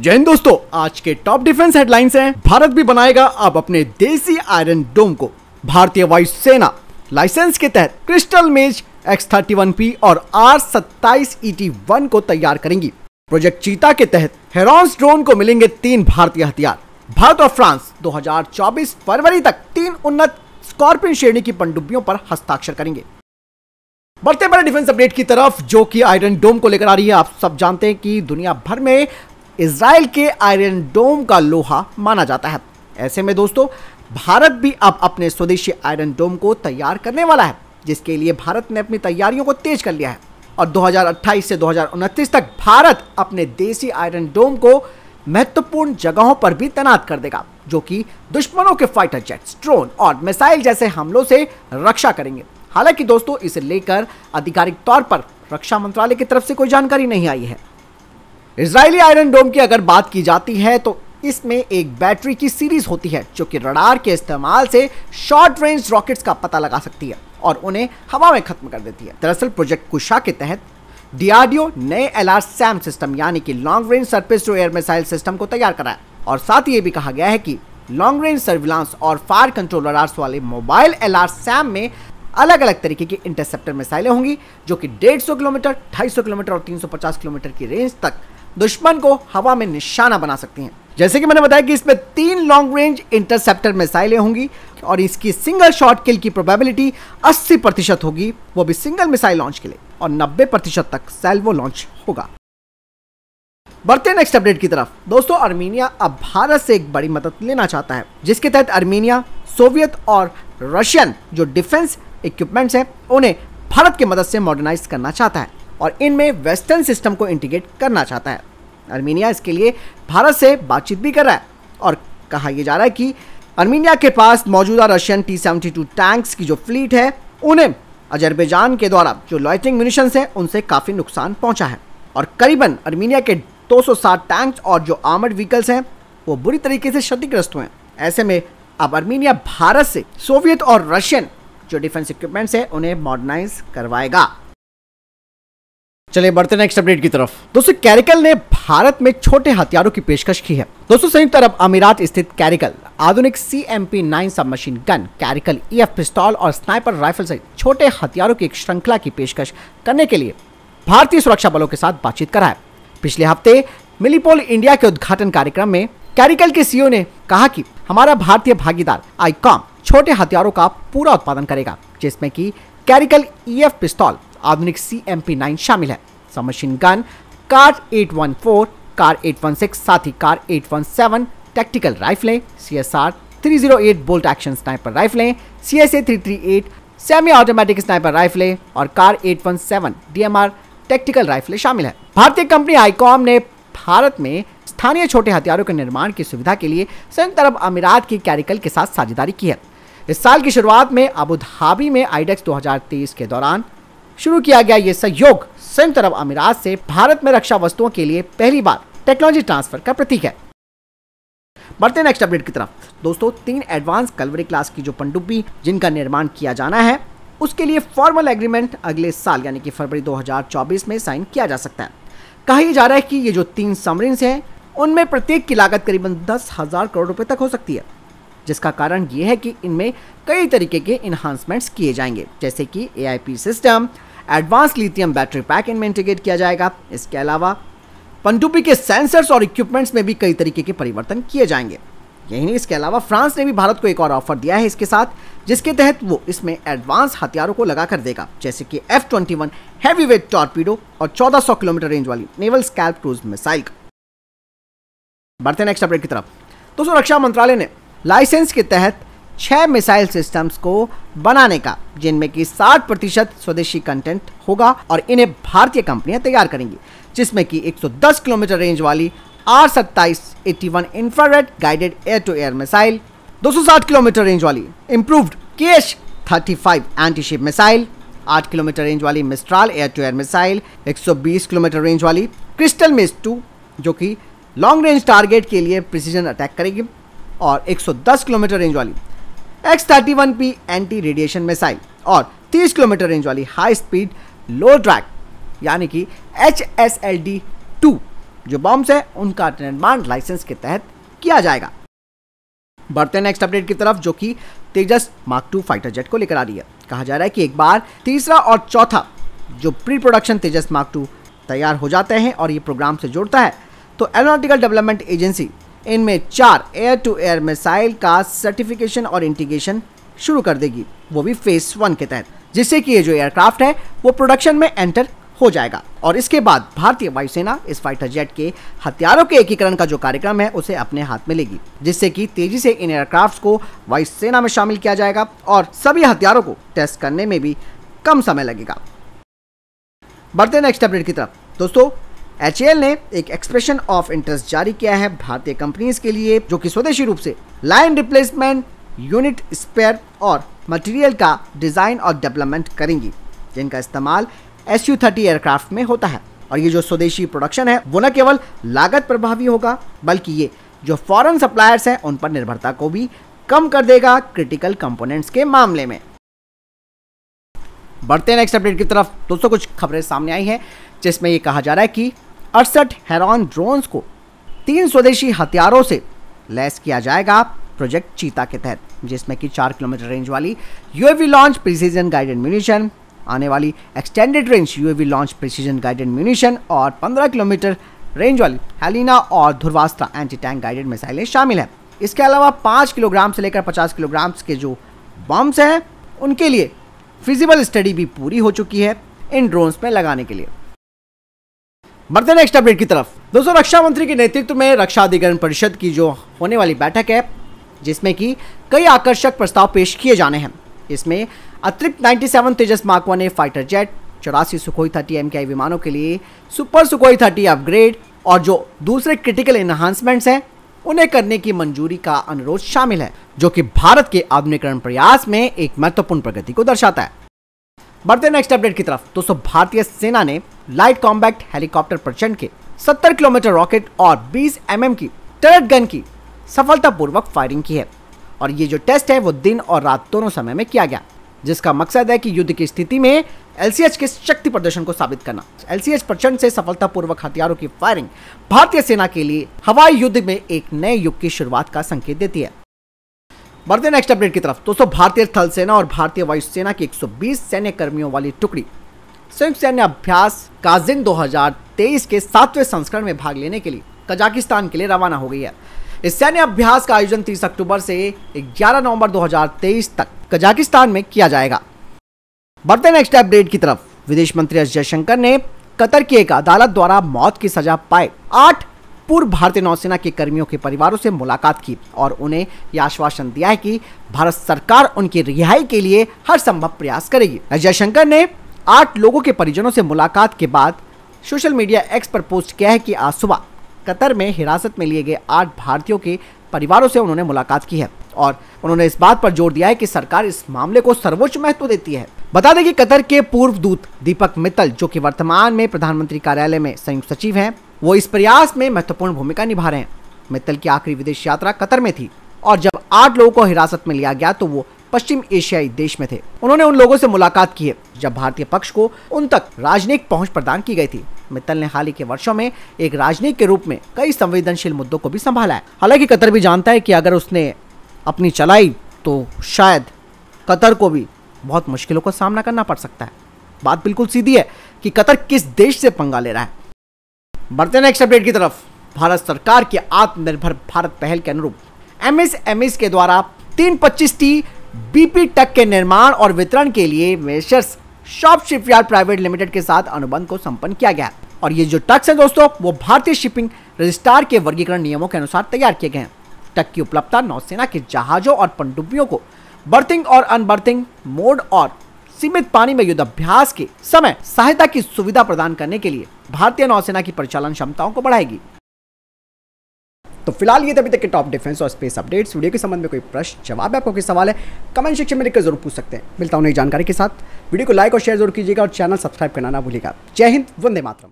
जय हिंद दोस्तों आज के टॉप डिफेंस हेडलाइंस हैं भारत भी बनाएगा अब अपने देसी आयरन डोम को भारतीय वायुसेना लाइसेंस के तहत crystal maze X thirty one P और आर सत्ताईस ईटी e वन को तैयार करेंगी प्रोजेक्ट चीता के तहत हेरॉन्स ड्रोन को मिलेंगे तीन भारतीय हथियार भारत और फ्रांस 2024 फरवरी तक तीन उन्नत स्कॉर्पियन श्रेणी की पनडुब्बियों पर हस्ताक्षर करेंगे बढ़ते बड़े डिफेंस अपडेट की तरफ जो कि आयरन डोम को लेकर आ रही है आप सब जानते हैं कि दुनिया भर में इसराइल के आयरन डोम का लोहा माना जाता है ऐसे में दोस्तों भारत भी अब अपने स्वदेशी आयरन डोम को तैयार करने वाला है जिसके लिए भारत ने अपनी तैयारियों को तेज कर लिया है और 2028 से दो तक भारत अपने देसी आयरन डोम को महत्वपूर्ण जगहों पर भी तैनात कर देगा जो कि दुश्मनों के फाइटर जेट्स ड्रोन और मिसाइल जैसे हमलों से रक्षा करेंगे हालांकि दोस्तों इसे लेकर आधिकारिक तौर पर रक्षा मंत्रालय की तरफ से कोई जानकारी नहीं आई है इसराइली आयरन डोम की अगर बात की जाती है तो इसमें एक बैटरी की सीरीज होती है जो कि रडार के इस्तेमाल से शॉर्ट रेंज रॉकेट्स का पता लगा सकती है और उन्हें हवा में खत्म कर देती है दरअसल प्रोजेक्ट कुशा के तहत डीआरडीओ नए एल सैम सिस्टम यानी कि long range surface to air missile system को तैयार कराया और साथ ही ये भी कहा गया है कि लॉन्ग रेंज सर्विलांस और फायर कंट्रोल रडार्स वाले मोबाइल एल आर सैम में अलग अलग तरीके की इंटरसेप्टर मिसाइलें होंगी जो कि 150 किलोमीटर 250 किलोमीटर और 350 किलोमीटर की रेंज तक दुश्मन को हवा में निशाना बना सकती हैं जैसे कि मैंने बताया कि इसमें तीन लॉन्ग रेंज इंटरसेप्टर मिसाइलें होंगी और इसकी सिंगल शॉट किल की प्रोबेबिलिटी 80 प्रतिशत होगी वो भी सिंगल मिसाइल लॉन्च के लिए और 90 प्रतिशत तक सेल्वो लॉन्च होगा बढ़ते हैं नेक्स्ट अपडेट की तरफ दोस्तों अर्मीनिया अब भारत से एक बड़ी मदद लेना चाहता है जिसके तहत अर्मीनिया सोवियत और रशियन जो डिफेंस इक्विपमेंट्स हैं उन्हें भारत की मदद से मॉडर्नाइज करना चाहता है और इनमें वेस्टर्न सिस्टम को इंटीग्रेट करना चाहता है अर्मीनिया इसके लिए भारत से बातचीत भी कर रहा है और कहा यह जा रहा है कि अर्मीनिया के पास मौजूदा Russian T seventy two tanks की जो फ्लीट है उन्हें अजरबैजान के द्वारा जो लॉइटिंग म्यूनिशन है उनसे काफ़ी नुकसान पहुंचा है और करीबन अर्मीनिया के 260 टैंक्स और जो आर्मर्ड व्हीकल्स हैं वो बुरी तरीके से क्षतिग्रस्त हुए हैं ऐसे में अब अर्मीनिया भारत से सोवियत और रशियन जो डिफेंस इक्विपमेंट्स हैं उन्हें मॉडर्नाइज करवाएगा चलिए बढ़ते नेक्स्ट अपडेट की तरफ दोस्तों कैरिकल ने भारत में छोटे हथियारों की पेशकश की है दोस्तों संयुक्त अरब अमीरात स्थित कैरिकल आधुनिक C M P nine machine gun Caracal E पिस्तौल और स्नाइपर राइफल सहित छोटे हथियारों की एक श्रृंखला की पेशकश करने के लिए भारतीय सुरक्षा बलों के साथ बातचीत करा है पिछले हफ्ते मिलीपोल इंडिया के उद्घाटन कार्यक्रम में कैरिकल के सीईओ e ने कहा कि हमारा भारतीय भागीदार आईकॉम छोटे हथियारों का पूरा उत्पादन करेगा जिसमें कि कैरिकल ई एफ पिस्तौल आधुनिक सी एम पी नाइन शामिल है मशीन गन कार 814, कार 816 साथ ही कार 817, टैक्टिकल राइफलें C S R three zero eight bolt action sniper राइफलें C S A three three eight semi automatic sniper राइफलें और कार 817 डीएमआर टेक्टिकल राइफलें शामिल है भारतीय कंपनी आईकॉम ने भारत में स्थानीय छोटे हथियारों के निर्माण की सुविधा के लिए संयुक्त अरब अमीरात की कैरिकल के साथ साझेदारी की है इस साल की शुरुआत में अबू धाबी में आईडेक्स 2023 के दौरान शुरू किया गया ये सहयोग संयुक्त अरब अमीरात से भारत में रक्षा वस्तुओं के लिए पहली बार टेक्नोलॉजी ट्रांसफर का प्रतीक है बढ़ते नेक्स्ट अपडेट की तरफ दोस्तों तीन एडवांस कलवरी क्लास की जो पनडुब्बी जिनका निर्माण किया जाना है उसके लिए फॉर्मल एग्रीमेंट अगले साल यानी कि फरवरी 2024 में साइन किया जा सकता है कहा जा रहा है कि ये जो तीन समरिन्स हैं उनमें प्रत्येक की लागत करीबन दस हज़ार करोड़ रुपए तक हो सकती है जिसका कारण ये है कि इनमें कई तरीके के इन्हांसमेंट्स किए जाएंगे जैसे कि A system advance lithium battery pack इनमें इंटीग्रेट किया जाएगा इसके अलावा पनडुब्बी के सेंसर्स और इक्विपमेंट्स में भी कई तरीके के परिवर्तन किए जाएंगे यही नहीं इसके अलावा फ्रांस ने भी भारत को एक और ऑफर दिया है इसके साथ जिसके तहत वो इसमें एडवांस हथियारों को लगा कर देगा जैसे कि F twenty one heavy weight torpedo और 1400 किलोमीटर रेंज वाली नेवल स्कैल्प क्रूज मिसाइल बढ़ते नेक्स्ट अपडेट की तरफ दोस्तों रक्षा मंत्रालय ने लाइसेंस के तहत छः मिसाइल सिस्टम्स को बनाने का जिनमें कि 60 प्रतिशत स्वदेशी कंटेंट होगा और इन्हें भारतीय कंपनियां तैयार करेंगी जिसमें कि 110 किलोमीटर रेंज वाली आर सत्ताईस eighty one infrared guided air to air missile 260 kilometre range वाली इम्प्रूव्ड के H thirty five antiship missile 8 kilometre range वाली Mistral air to air missile 120 kilometre range वाली क्रिस्टल मिस टू जो कि long range target के लिए precision attack करेगी और 110 किलोमीटर रेंज वाली X thirty one P anti radiation missile और 30 किलोमीटर रेंज वाली हाई स्पीड लो ट्रैक यानी कि H S L D two जो बॉम्ब्स हैं उनका निर्माण लाइसेंस के तहत किया जाएगा बढ़ते नेक्स्ट अपडेट की तरफ जो कि Tejas mark two fighter jet को लेकर आ रही है कहा जा रहा है कि एक बार तीसरा और चौथा जो pre production Tejas mark two तैयार हो जाते हैं और ये प्रोग्राम से जुड़ता है तो एरोनॉटिकल डेवलपमेंट एजेंसी इनमें चार एयर टू एयर मिसाइल का सर्टिफिकेशन और इंटीग्रेशन शुरू कर देगी वो भी फेज वन के तहत जिससे कि ये जो एयरक्राफ्ट है वो प्रोडक्शन में एंटर हो जाएगा और इसके बाद भारतीय वायुसेना इस फाइटर जेट के हथियारों के एकीकरण का जो कार्यक्रम है उसे अपने हाथ में लेगी जिससे कि तेजी से इन एयरक्राफ्ट को वायुसेना में शामिल किया जाएगा और सभी हथियारों को टेस्ट करने में भी कम समय लगेगा बढ़ते नेक्स्ट अपडेट की तरफ दोस्तों एच ने एक एक्सप्रेशन ऑफ इंटरेस्ट जारी किया है भारतीय कंपनीज के लिए जो कि स्वदेशी रूप से लाइन रिप्लेसमेंट यूनिट स्पेयर और मटेरियल का डिज़ाइन और डेवलपमेंट करेंगी जिनका इस्तेमाल एस यू थर्टी एयरक्राफ्ट में होता है और ये जो स्वदेशी प्रोडक्शन है वो न केवल लागत प्रभावी होगा बल्कि ये जो फॉरेन सप्लायर्स हैं उन पर निर्भरता को भी कम कर देगा क्रिटिकल कंपोनेंट्स के मामले में बढ़ते हैं नेक्स्ट अपडेट की तरफ दोस्तों कुछ खबरें सामने आई हैं जिसमें ये कहा जा रहा है कि अड़सठ हैरान ड्रोन्स को तीन स्वदेशी हथियारों से लैस किया जाएगा प्रोजेक्ट चीता के तहत जिसमें कि चार किलोमीटर रेंज वाली UAV launch precision guided munition आने वाली extended range UAV launch precision guided munition और 15 किलोमीटर रेंज वाली हेलिना और ध्रुवास्त्र एंटी टैंक गाइडेड मिसाइलें शामिल हैं इसके अलावा पाँच किलोग्राम से लेकर पचास किलोग्राम के जो बम्स हैं उनके लिए फिजिबल स्टडी भी पूरी हो चुकी है इन ड्रोन्स में लगाने के लिए बढ़ते नेक्स्ट अपडेट की तरफ दोस्तों रक्षा मंत्री के नेतृत्व में रक्षा अधिकरण परिषद की जो होने वाली बैठक है जिसमें कि कई आकर्षक प्रस्ताव पेश किए जाने हैं इसमें अतिरिक्त 97 Tejas mark one A fighter jet चौरासी सुखोई थर्टी एम विमानों के लिए सुपर सुखोई थर्टी अपग्रेड और जो दूसरे क्रिटिकल इन्हांसमेंट्स हैं उन्हें करने की मंजूरी का अनुरोध शामिल है जो कि भारत के आधुनिकरण प्रयास में एक महत्वपूर्ण प्रगति को दर्शाता है बढ़ते नेक्स्ट अपडेट की तरफ दोस्तों भारतीय सेना ने लाइट कॉम्बैक्ट हेलीकॉप्टर प्रचंड के 70 किलोमीटर रॉकेट और 20 एमएम की टर्ट गन की सफलतापूर्वक फायरिंग की है और ये जो टेस्ट है वो दिन और रात दोनों समय में किया गया जिसका मकसद है कि युद्ध की स्थिति में एल के शक्ति प्रदर्शन को साबित करना एल प्रचंड से सफलतापूर्वक हथियारों की फायरिंग भारतीय सेना के लिए हवाई युद्ध में एक नए युग की शुरुआत का संकेत देती है बढ़ते नेक्स्ट अपडेट की तरफ दोस्तों भारतीय थल सेना और भारतीय वायुसेना की 120 सैन्य कर्मियों वाली टुकड़ी संयुक्त सैन्य अभ्यास काजिन 2023 के सातवें संस्करण में भाग लेने के लिए कजाकिस्तान के लिए रवाना हो गई है इस सैन्य अभ्यास का आयोजन 30 अक्टूबर से 11 नवंबर 2023 तक कजाकिस्तान में किया जाएगा बढ़ते नेक्स्ट अपडेट की तरफ विदेश मंत्री एस जयशंकर ने कतर की एक अदालत द्वारा मौत की सजा पाए आठ पूर्व भारतीय नौसेना के कर्मियों के परिवारों से मुलाकात की और उन्हें यह आश्वासन दिया है कि भारत सरकार उनकी रिहाई के लिए हर संभव प्रयास करेगी जयशंकर ने आठ लोगों के परिजनों से मुलाकात के बाद सोशल मीडिया एक्स पर पोस्ट किया है कि आज सुबह कतर में हिरासत में लिए गए आठ भारतीयों के परिवारों से उन्होंने मुलाकात की है और उन्होंने इस बात पर जोर दिया है कि सरकार इस मामले को सर्वोच्च महत्व देती है बता दें कि कतर के पूर्व दूत दीपक मित्तल जो कि वर्तमान में प्रधानमंत्री कार्यालय में संयुक्त सचिव हैं वो इस प्रयास में महत्वपूर्ण भूमिका निभा रहे हैं मित्तल की आखिरी विदेश यात्रा कतर में थी और जब आठ लोगों को हिरासत में लिया गया तो वो पश्चिम एशियाई देश में थे उन्होंने उन लोगों से मुलाकात की है जब भारतीय पक्ष को उन तक राजनयिक पहुंच प्रदान की गई थी मित्तल ने हाल ही के वर्षों में एक राजनयिक के रूप में कई संवेदनशील मुद्दों को भी संभाला है हालांकि कतर भी जानता है कि अगर उसने अपनी चलाई तो शायद कतर को भी बहुत मुश्किलों का सामना करना पड़ सकता है बात बिल्कुल सीधी है कि कतर किस देश से पंगा ले रहा है बढ़ते नेक्स्ट अपडेट की तरफ भारत सरकार के आत्मनिर्भर भारत पहल के अनुरूप एमएसएमएस के द्वारा तीन पच्चीस टी बीपी टक के निर्माण और वितरण के लिए messrs shop shipyard private limited के साथ अनुबंध को संपन्न किया गया और ये जो टक्स हैं दोस्तों वो भारतीय शिपिंग रजिस्ट्रार के वर्गीकरण नियमों के अनुसार तैयार किए गए हैं टक की उपलब्धता नौसेना के जहाजों और पनडुब्बियों को बर्थिंग और अनबर्थिंग मोड और सीमित पानी में युद्धाभ्यास के समय सहायता की सुविधा प्रदान करने के लिए भारतीय नौसेना की परिचालन क्षमताओं को बढ़ाएगी तो फिलहाल ये अभी तक के टॉप डिफेंस और स्पेस अपडेट्स वीडियो के संबंध में कोई प्रश्न जवाब है आपको कोई सवाल है कमेंट सेक्शन में लिखकर जरूर पूछ सकते हैं मिलता हूँ नई जानकारी के साथ वीडियो को लाइक और शेयर जरूर कीजिएगा और चैनल सब्सक्राइब करना ना भूलिएगा जय हिंद वंदे मातरम